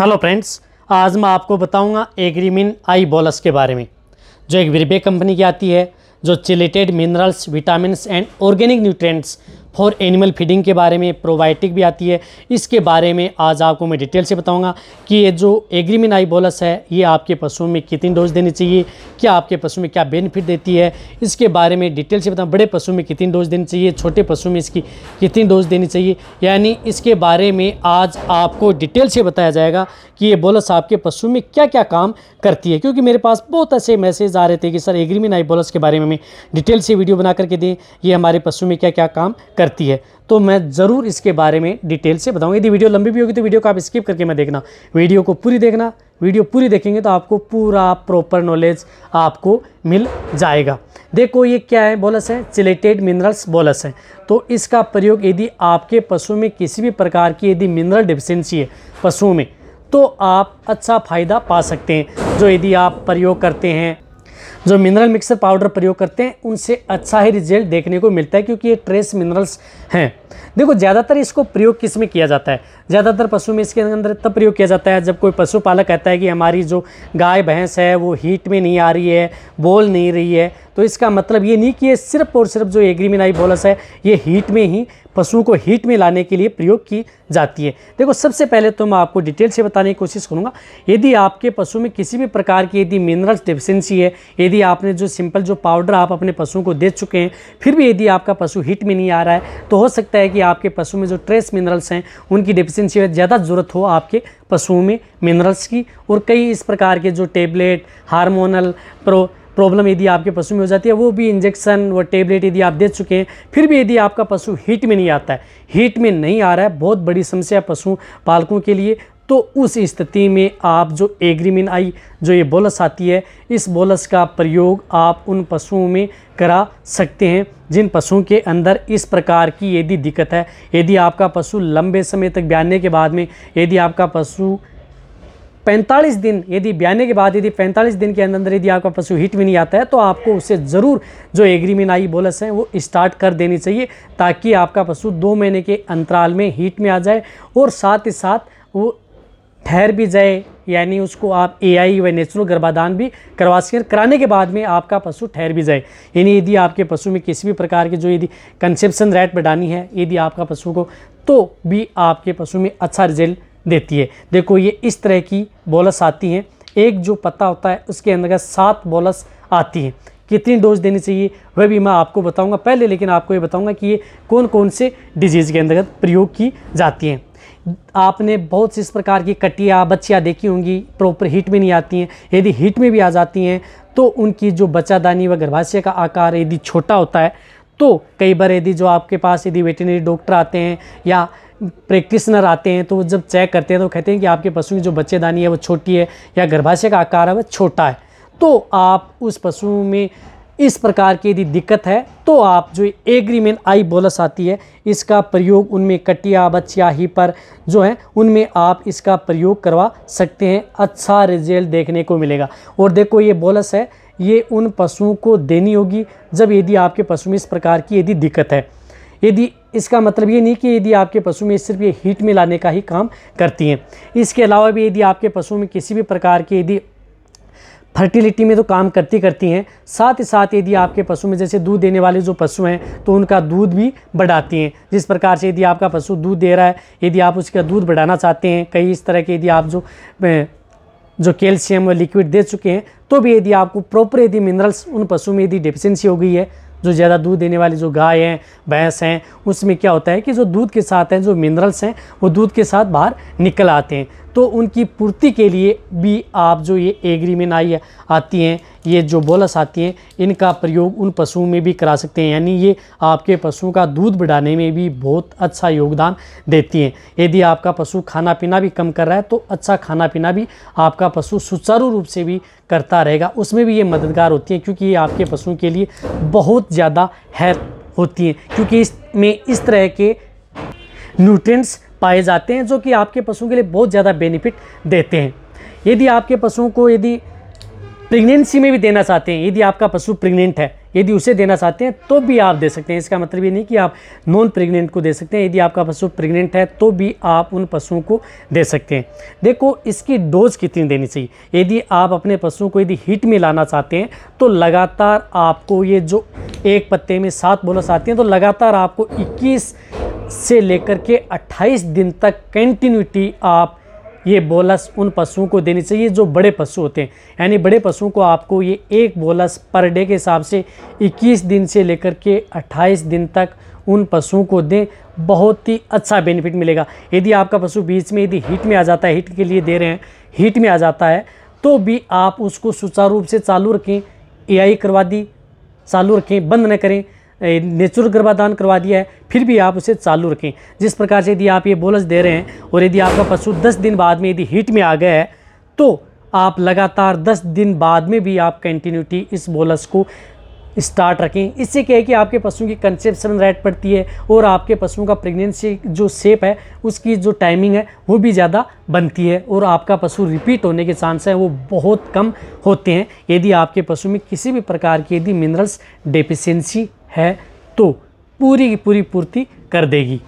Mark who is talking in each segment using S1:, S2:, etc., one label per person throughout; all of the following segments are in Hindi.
S1: हेलो फ्रेंड्स आज मैं आपको बताऊंगा एग्रीमिन आई बॉलस के बारे में जो एक विरबे कंपनी की आती है जो chelated minerals vitamin and organic nutrients और एनिमल फीडिंग के बारे में प्रोबायोटिक भी आती है इसके बारे में आज आपको मैं डिटेल से बताऊंगा कि ये जो एग्रीमिन आई बोलस है ये आपके पशुओं में कितनी डोज देनी चाहिए क्या आपके पशु में क्या बेनिफिट देती है इसके बारे में डिटेल से बताऊँ बड़े पशु में कितनी डोज देनी चाहिए छोटे पशु में इसकी कितनी डोज देनी चाहिए यानी इसके बारे में आज आपको डिटेल से बताया जाएगा कि ये बोलस आपके पशु में क्या क्या काम करती है क्योंकि मेरे पास बहुत ऐसे मैसेज आ रहे थे कि सर एग्रीमिन आई बोलस के बारे में हमें डिटेल से वीडियो बना करके दें ये हमारे पशु में क्या क्या काम कर करती है तो मैं ज़रूर इसके बारे में डिटेल से बताऊँगा यदि वीडियो लंबी भी होगी तो वीडियो को आप स्किप करके मैं देखना वीडियो को पूरी देखना वीडियो पूरी देखेंगे तो आपको पूरा प्रॉपर नॉलेज आपको मिल जाएगा देखो ये क्या है बोलस है सिलेटेड मिनरल्स बोलस है तो इसका प्रयोग यदि आपके पशु में किसी भी प्रकार की यदि मिनरल डिफिशेंसी है पशुओं में तो आप अच्छा फ़ायदा पा सकते हैं जो यदि आप प्रयोग करते हैं जो मिनरल मिक्सर पाउडर प्रयोग करते हैं उनसे अच्छा ही रिजल्ट देखने को मिलता है क्योंकि ये ट्रेस मिनरल्स हैं देखो ज़्यादातर इसको प्रयोग किस में किया जाता है ज़्यादातर पशु में इसके अंदर तब प्रयोग किया जाता है जब कोई पशुपालक कहता है कि हमारी जो गाय भैंस है वो हीट में नहीं आ रही है बोल नहीं रही है तो इसका मतलब ये नहीं कि ये सिर्फ और सिर्फ जो एग्रीमिनाई बोलस है ये हीट में ही पशुओं को हीट में लाने के लिए प्रयोग की जाती है देखो सबसे पहले तो मैं आपको डिटेल से बताने की कोशिश करूँगा यदि आपके पशु में किसी भी प्रकार की यदि मिनरल्स डिफिशेंसी है यदि आपने जो सिंपल जो पाउडर आप अपने पशुओं को दे चुके हैं फिर भी यदि आपका पशु हीट में नहीं आ रहा है तो हो सकता है कि आपके पशु में जो ट्रेस मिनरल्स हैं उनकी डिफिशेंसी डिफिशेंसी ज़्यादा ज़रूरत हो आपके पशुओं में मिनरल्स की और कई इस प्रकार के जो टेबलेट हार्मोनल प्रो प्रॉब्लम यदि आपके पशु में हो जाती है वो भी इंजेक्शन व टेबलेट यदि आप दे चुके हैं फिर भी यदि आपका पशु हीट में नहीं आता है हीट में नहीं आ रहा है बहुत बड़ी समस्या पशु पालकों के लिए तो उस स्थिति में आप जो एग्रीमिन आई जो ये बोलस आती है इस बोलस का प्रयोग आप उन पशुओं में करा सकते हैं जिन पशुओं के अंदर इस प्रकार की यदि दिक्कत है यदि आपका पशु लंबे समय तक ब्याने के बाद में यदि आपका पशु 45 दिन यदि ब्याने के बाद यदि 45 दिन के अंदर अंदर यदि आपका पशु हिट में नहीं आता है तो आपको उसे ज़रूर जो एग्रीमिन आई बोलस है वो स्टार्ट कर देनी चाहिए ताकि आपका पशु दो महीने के अंतराल में हीट में आ जाए और साथ ही साथ वो ठहर भी जाए यानी उसको आप एआई व नेचुरल गर्भाधान भी करवा सकें कराने के बाद में आपका पशु ठहर भी जाए यानी यदि आपके पशु में किसी भी प्रकार की जो यदि कंसेप्शन रेट बढ़ानी है यदि आपका पशु को तो भी आपके पशु में अच्छा रिजल्ट देती है देखो ये इस तरह की बॉलस आती हैं एक जो पत्ता होता है उसके अंतर्गत सात बॉलस आती हैं कितनी डोज देनी चाहिए वह भी मैं आपको बताऊंगा पहले लेकिन आपको ये बताऊंगा कि ये कौन कौन से डिजीज़ के अंतर्गत प्रयोग की जाती हैं आपने बहुत सी इस प्रकार की कटिया बच्चियाँ देखी होंगी प्रॉपर हीट में नहीं आती हैं यदि हीट में भी आ जाती हैं तो उनकी जो बच्चादानी व गर्भाशय का आकार यदि छोटा होता है तो कई बार यदि जो आपके पास यदि वेटनरी डॉक्टर आते हैं या प्रैक्टिशनर आते हैं तो वो जब चेक करते हैं तो कहते हैं कि आपके पशु की जो बच्चेदानी है वो छोटी है या गर्भाशय का आकार है वह छोटा है तो आप उस पशु में इस प्रकार की यदि दिक्कत है तो आप जो एग्रीमेंट आई बोलस आती है इसका प्रयोग उनमें कटिया बचियाही पर जो है उनमें आप इसका प्रयोग करवा सकते हैं अच्छा रिजल्ट देखने को मिलेगा और देखो ये बोलस है ये उन पशुओं को देनी होगी जब यदि आपके पशु में इस प्रकार की यदि दिक्कत है यदि इसका मतलब ये नहीं कि यदि आपके पशु में सिर्फ ये हीट में लाने का ही काम करती हैं इसके अलावा भी यदि आपके पशु में किसी भी प्रकार की यदि फर्टिलिटी में तो काम करती करती हैं साथ ही साथ यदि आपके पशु में जैसे दूध देने वाले जो पशु हैं तो उनका दूध भी बढ़ाती हैं जिस प्रकार से यदि आपका पशु दूध दे रहा है यदि आप उसका दूध बढ़ाना चाहते हैं कई इस तरह के यदि आप जो जो कैल्शियम और लिक्विड दे चुके हैं तो भी यदि आपको प्रॉपर यदि मिनरल्स उन पशु में यदि डिफिशेंसी हो गई है जो ज़्यादा दूध देने वाली जो गाय हैं भैंस हैं उसमें क्या होता है कि जो दूध के साथ हैं जो मिनरल्स हैं वो दूध के साथ बाहर निकल आते हैं तो उनकी पूर्ति के लिए भी आप जो ये एग्रीमेंट आई आती हैं ये जो बोलस आती हैं इनका प्रयोग उन पशुओं में भी करा सकते हैं यानी ये आपके पशुओं का दूध बढ़ाने में भी बहुत अच्छा योगदान देती हैं यदि आपका पशु खाना पीना भी कम कर रहा है तो अच्छा खाना पीना भी आपका पशु सुचारू रूप से भी करता रहेगा उसमें भी ये मददगार होती है क्योंकि ये आपके पशुओं के लिए बहुत ज़्यादा हेल्प होती हैं क्योंकि इसमें इस तरह के न्यूट्रिएंट्स पाए जाते हैं जो कि आपके पशुओं के लिए बहुत ज़्यादा बेनिफिट देते हैं यदि आपके पशुओं को यदि प्रेगनेंसी में भी देना चाहते हैं यदि आपका पशु प्रेग्नेंट है यदि उसे देना चाहते हैं तो भी आप दे सकते हैं इसका मतलब ये नहीं कि आप नॉन प्रेग्नेंट को दे सकते हैं यदि आपका पशु प्रेग्नेंट है तो भी आप उन पशुओं को दे सकते हैं देखो इसकी डोज कितनी देनी चाहिए यदि आप अपने पशुओं को यदि हीट में लाना चाहते हैं तो लगातार आपको ये जो एक पत्ते में सात बोलस आते हैं तो लगातार आपको इक्कीस से लेकर के 28 दिन तक कंटिन्यूटी आप ये बोलस उन पशुओं को देनी चाहिए जो बड़े पशु होते हैं यानी बड़े पशुओं को आपको ये एक बोलस पर डे के हिसाब से 21 दिन से लेकर के 28 दिन तक उन पशुओं को दें बहुत ही अच्छा बेनिफिट मिलेगा यदि आपका पशु बीच में यदि हीट में आ जाता है हीट के लिए दे रहे हैं हीट में आ जाता है तो भी आप उसको सुचारू रूप से चालू रखें ए करवा दी चालू रखें बंद न करें नेचुरल गर्भाधान करवा दिया है फिर भी आप उसे चालू रखें जिस प्रकार से यदि आप ये बोलस दे रहे हैं और यदि आपका पशु दस दिन बाद में यदि हीट में आ गया है तो आप लगातार दस दिन बाद में भी आप कंटिन्यूटी इस बोलस को स्टार्ट रखें इससे क्या है कि आपके पशुओं की कंसेप्शन रेट पड़ती है और आपके पशुओं का प्रेगनेंसी जो सेप है उसकी जो टाइमिंग है वो भी ज़्यादा बनती है और आपका पशु रिपीट होने के चांस हैं वो बहुत कम होते हैं यदि आपके पशु में किसी भी प्रकार की यदि मिनरल्स डेफिशिएंसी है तो पूरी की पूरी पूर्ति कर देगी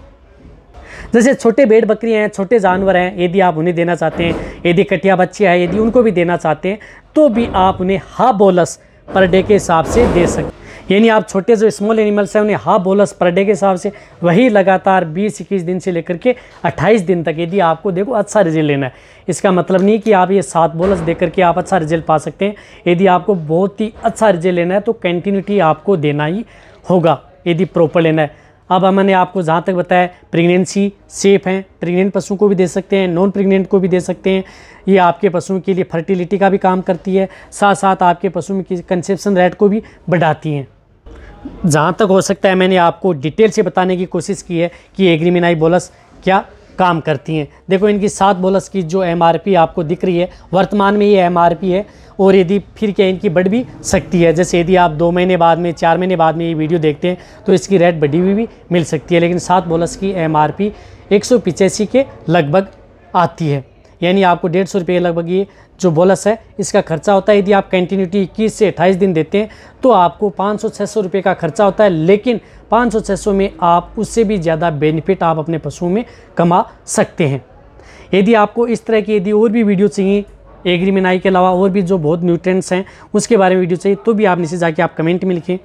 S1: जैसे छोटे भेड़ बकरियाँ हैं छोटे जानवर हैं यदि आप उन्हें देना चाहते हैं यदि कटिया बच्चे हैं यदि उनको भी देना चाहते हैं तो भी आप उन्हें हाफ बोलस पर डे के हिसाब से दे सकते यानी आप छोटे जो स्मॉल एनिमल्स हैं उन्हें हाफ बोलस पर डे के हिसाब से वही लगातार 20 इक्कीस दिन से लेकर के 28 दिन तक यदि आपको देखो अच्छा रिजल्ट लेना है इसका मतलब नहीं कि आप ये सात बोलस दे करके आप अच्छा रिजल्ट पा सकते हैं यदि आपको बहुत ही अच्छा रिजल्ट लेना है तो कंटिन्यूटी आपको देना ही होगा यदि प्रॉपर लेना है अब हमने आपको जहाँ तक बताया प्रेगनेंसी सेफ है प्रेग्नेंट पशुओं को भी दे सकते हैं नॉन प्रेग्नेंट को भी दे सकते हैं ये आपके पशुओं के लिए फर्टिलिटी का भी काम करती है साथ साथ आपके पशु में कंसेप्शन रेट को भी बढ़ाती हैं जहाँ तक हो सकता है मैंने आपको डिटेल से बताने की कोशिश की है कि एग्रीमिनाई बोलस क्या काम करती हैं देखो इनकी सात बोलस की जो एमआरपी आपको दिख रही है वर्तमान में ये एमआरपी है और यदि फिर क्या इनकी बढ़ भी सकती है जैसे यदि आप दो महीने बाद में चार महीने बाद में ये वीडियो देखते हैं तो इसकी रेट बढ़ी हुई भी मिल सकती है लेकिन सात बोलस की एम आर के लगभग आती है यानी आपको डेढ़ सौ रुपये लगभग ये जो बोनस है इसका खर्चा होता है यदि आप कंटिन्यूटी इक्कीस से अट्ठाईस दिन देते हैं तो आपको पाँच सौ छः सौ रुपये का खर्चा होता है लेकिन पाँच सौ छः सौ में आप उससे भी ज़्यादा बेनिफिट आप अपने पशुओं में कमा सकते हैं यदि आपको इस तरह की यदि और भी वीडियो चाहिए एग्रीमिनाई के अलावा और भी जो बहुत न्यूट्रेंट्स हैं उसके बारे में वीडियो चाहिए तो भी आप नीचे जाके आप कमेंट में लिखें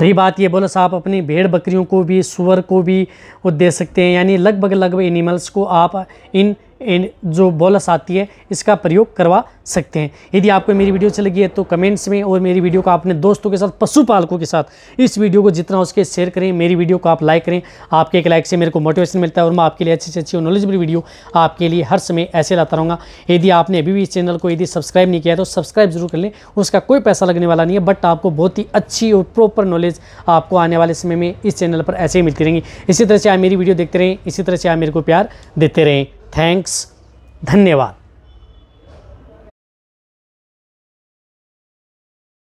S1: रही बात ये बोलस आप अपनी भेड़ बकरियों को भी सुअर को भी वो दे सकते हैं यानी लगभग लगभग एनिमल्स को आप इन इन जो बॉलस आती है इसका प्रयोग करवा सकते हैं यदि आपको मेरी वीडियो अच्छी लगी है तो कमेंट्स में और मेरी वीडियो को अपने दोस्तों के साथ पशुपालकों के साथ इस वीडियो को जितना उसके शेयर करें मेरी वीडियो को आप लाइक करें आपके एक लाइक से मेरे को मोटिवेशन मिलता है और मैं आपके लिए अच्छी से अच्छी और नॉलेजबल वीडियो आपके लिए हर समय ऐसे लाता रहूँगा यदि आपने अभी भी इस चैनल को यदि सब्सक्राइब नहीं किया तो सब्सक्राइब जरूर कर लें उसका कोई पैसा लगने वाला नहीं है बट आपको बहुत ही अच्छी और प्रॉपर नॉलेज आपको आने वाले समय में इस चैनल पर ऐसे ही मिलती रहेंगी इसी तरह से आप मेरी वीडियो देखते रहें इसी तरह से आप मेरे को प्यार देते रहें थैंक्स धन्यवाद